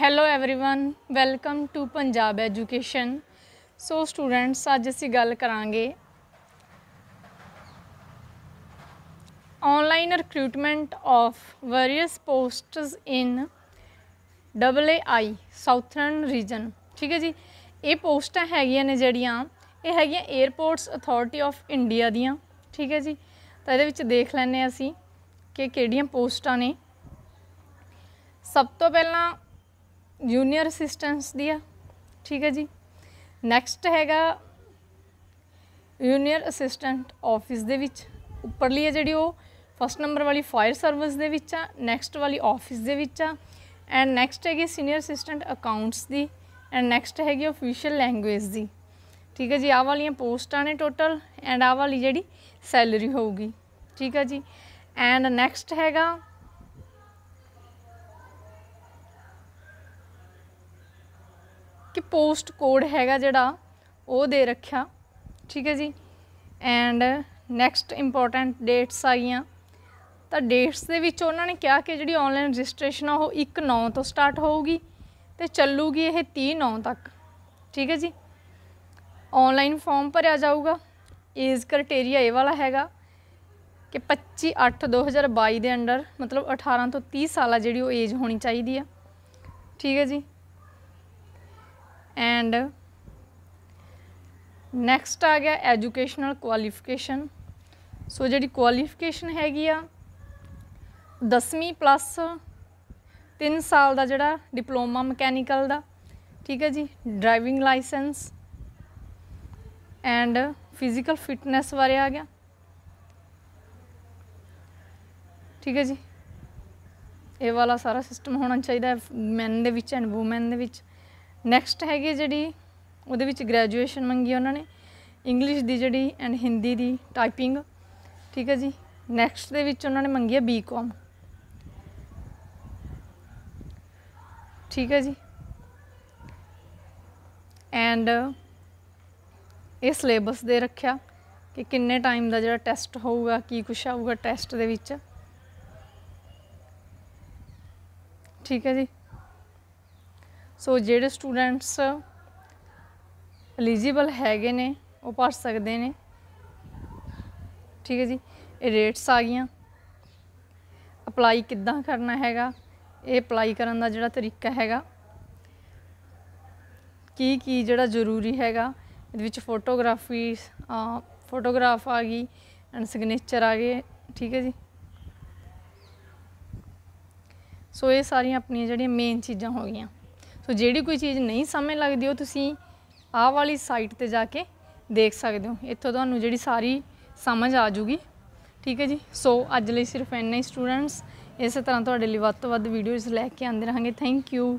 hello everyone welcome to Punjab education so students ਅੱਜ ਅਸੀਂ ਗੱਲ ਕਰਾਂਗੇ online recruitment of various posts in ਡਬਲਏਆਈ ਸਾਊਥਰਨ ਰੀਜਨ ਠੀਕ ਹੈ ਜੀ ਇਹ ਪੋਸਟਾਂ ਹੈਗੀਆਂ ਨੇ ਜਿਹੜੀਆਂ ਇਹ ਹੈਗੀਆਂ 에ਅਰਪੋਰਟਸ ਅਥਾਰਟੀ ਆਫ ਇੰਡੀਆ ਦੀਆਂ ਠੀਕ ਹੈ ਜੀ ਤਾਂ ਇਹਦੇ ਵਿੱਚ ਦੇਖ ਲੈਣੇ ਅਸੀਂ ਕਿ ਕਿਹੜੀਆਂ ਪੋਸਟਾਂ ਨੇ ਸਭ ਤੋਂ ਪਹਿਲਾਂ ਜੂਨੀਅਰ ਅਸਿਸਟੈਂਟਸ ਦੀ ਆ ਠੀਕ ਹੈ ਜੀ ਨੈਕਸਟ ਹੈਗਾ ਜੂਨੀਅਰ ਅਸਿਸਟੈਂਟ ਆਫਿਸ ਦੇ ਵਿੱਚ ਉੱਪਰਲੀ ਹੈ ਜਿਹੜੀ ਉਹ ਫਸਟ ਨੰਬਰ ਵਾਲੀ ਫਾਇਰ ਸਰਵਿਸ ਦੇ ਵਿੱਚ ਆ ਨੈਕਸਟ ਵਾਲੀ ਆਫਿਸ ਦੇ ਵਿੱਚ ਆ ਐਂਡ ਨੈਕਸਟ ਹੈਗੀ ਸੀਨੀਅਰ ਅਸਿਸਟੈਂਟ ਅਕਾਊਂਟਸ ਦੀ ਐਂਡ ਨੈਕਸਟ ਹੈਗੀ ਅਫੀਸ਼ੀਅਲ ਲੈਂਗੁਏਜ ਦੀ ਠੀਕ ਹੈ ਜੀ ਆਹ ਵਾਲੀਆਂ ਪੋਸਟਾਂ ਨੇ ਟੋਟਲ ਐਂਡ ਆਹ ਵਾਲੀ ਜਿਹੜੀ ਸੈਲਰੀ ਹੋਊਗੀ ਠੀਕ ਹੈ ਜੀ ਐਂਡ ਨੈਕਸਟ ਹੈਗਾ ਕਿ ਪੋਸਟ ਕੋਡ ਹੈਗਾ ਜਿਹੜਾ ਉਹ ਦੇ ਰੱਖਿਆ ਠੀਕ ਹੈ ਜੀ ਐਂਡ ਨੈਕਸਟ ਇੰਪੋਰਟੈਂਟ ਡੇਟਸ ਆਈਆਂ ਤਾਂ ਡੇਟਸ ਦੇ ਵਿੱਚ ਉਹਨਾਂ ਨੇ ਕਿਹਾ ਕਿ ਜਿਹੜੀ ਆਨਲਾਈਨ ਰਜਿਸਟ੍ਰੇਸ਼ਨ ਆ ਉਹ 1 9 ਤੋਂ ਸਟਾਰਟ ਹੋਊਗੀ ਤੇ ਚੱਲੂਗੀ ਇਹ 30 9 ਤੱਕ ਠੀਕ ਹੈ ਜੀ ਆਨਲਾਈਨ ਫਾਰਮ ਭਰਿਆ ਜਾਊਗਾ ਏਜ ਕ੍ਰਾਈਟੇਰੀਆ ਇਹ ਵਾਲਾ ਹੈਗਾ ਕਿ 25 8 2022 ਦੇ ਅੰਡਰ ਮਤਲਬ 18 ਤੋਂ 30 ਸਾਲਾ ਜਿਹੜੀ ਉਹ ਏਜ ਹੋਣੀ ਚਾਹੀਦੀ ਆ ਠੀਕ ਹੈ ਜੀ ਐਂਡ ਨੈਕਸਟ ਆ ਗਿਆ ਐਜੂਕੇਸ਼ਨਲ ਕੁਆਲੀਫਿਕੇਸ਼ਨ ਸੋ ਜਿਹੜੀ ਕੁਆਲੀਫਿਕੇਸ਼ਨ ਹੈਗੀ ਆ 10ਵੀਂ ਪਲੱਸ 3 ਸਾਲ ਦਾ ਜਿਹੜਾ ਡਿਪਲੋਮਾ ਮਕੈਨੀਕਲ ਦਾ ਠੀਕ ਹੈ ਜੀ driving licence and physical fitness ਬਾਰੇ ਆ ਗਿਆ ਠੀਕ ਹੈ ਜੀ ਇਹ ਵਾਲਾ ਸਾਰਾ ਸਿਸਟਮ ਹੋਣਾ ਚਾਹੀਦਾ ਹੈ ਮੈਨ ਦੇ ਵਿੱਚ ਐਂਡ ਔਮਨ ਦੇ ਵਿੱਚ ਨੈਕਸਟ ਹੈਗੀ ਜਿਹੜੀ ਉਹਦੇ ਵਿੱਚ ਗ੍ਰੈਜੂਏਸ਼ਨ ਮੰਗੀ ਉਹਨਾਂ ਨੇ ਇੰਗਲਿਸ਼ ਦੀ ਜਿਹੜੀ ਐਂਡ ਹਿੰਦੀ ਦੀ ਟਾਈਪਿੰਗ ਠੀਕ ਹੈ ਜੀ ਨੈਕਸਟ ਦੇ ਵਿੱਚ ਉਹਨਾਂ ਨੇ ਮੰਗੀ ਹੈ ਬੀਕਾਮ ਠੀਕ ਹੈ ਜੀ ਐਂਡ ਇਹ ਸਿਲੇਬਸ ਦੇ ਰੱਖਿਆ ਕਿ ਕਿੰਨੇ ਟਾਈਮ ਦਾ ਜਿਹੜਾ ਟੈਸਟ ਹੋਊਗਾ ਕੀ ਕੁਛ ਆਊਗਾ ਟੈਸਟ ਦੇ ਵਿੱਚ ਠੀਕ ਹੈ ਜੀ ਸੋ ਜਿਹੜੇ ਸਟੂਡੈਂਟਸ ਐਲੀਜੀਬਲ ਹੈਗੇ ਨੇ ਉਹ ਪੜ ਸਕਦੇ ਨੇ ਠੀਕ ਹੈ ਜੀ ਇਹ ਰੇਟਸ ਆ ਗਈਆਂ ਅਪਲਾਈ ਕਿੱਦਾਂ ਕਰਨਾ ਹੈਗਾ ਇਹ ਅਪਲਾਈ ਕਰਨ ਦਾ ਜਿਹੜਾ ਤਰੀਕਾ ਹੈਗਾ ਕੀ ਕੀ ਜਿਹੜਾ ਜ਼ਰੂਰੀ ਹੈਗਾ ਇਹਦੇ ਵਿੱਚ ਫੋਟੋਗ੍ਰਾਫੀ ਫੋਟੋਗ੍ਰਾਫ ਆ ਗਈ ਐਂਡ ਸਿਗਨੇਚਰ ਆ ਗਏ ਠੀਕ ਹੈ ਜੀ ਸੋ ਇਹ ਸਾਰੀਆਂ ਆਪਣੀਆਂ ਜਿਹੜੀਆਂ ਮੇਨ ਚੀਜ਼ਾਂ ਹੋ ਗਈਆਂ ਸੋ ਜਿਹੜੀ ਕੋਈ ਚੀਜ਼ ਨਹੀਂ ਸਮਝ ਲੱਗਦੀ ਉਹ ਤੁਸੀਂ ਆਹ ਵਾਲੀ ਸਾਈਟ ਤੇ ਜਾ ਕੇ ਦੇਖ ਸਕਦੇ ਹੋ ਇੱਥੋਂ ਤੁਹਾਨੂੰ ਜਿਹੜੀ ਸਾਰੀ ਸਮਝ ਆ ਜੂਗੀ ਠੀਕ ਹੈ ਜੀ ਸੋ ਅੱਜ ਲਈ ਸਿਰਫ ਇੰਨਾ ਹੀ ਸਟੂਡੈਂਟਸ ਇਸੇ ਤਰ੍ਹਾਂ ਤੁਹਾਡੇ ਲਈ ਵੱਧ ਤੋਂ ਵੱਧ ਵੀਡੀਓਜ਼ ਲੈ ਕੇ ਆਉਂਦੇ ਰਹਾਂਗੇ ਥੈਂਕ ਯੂ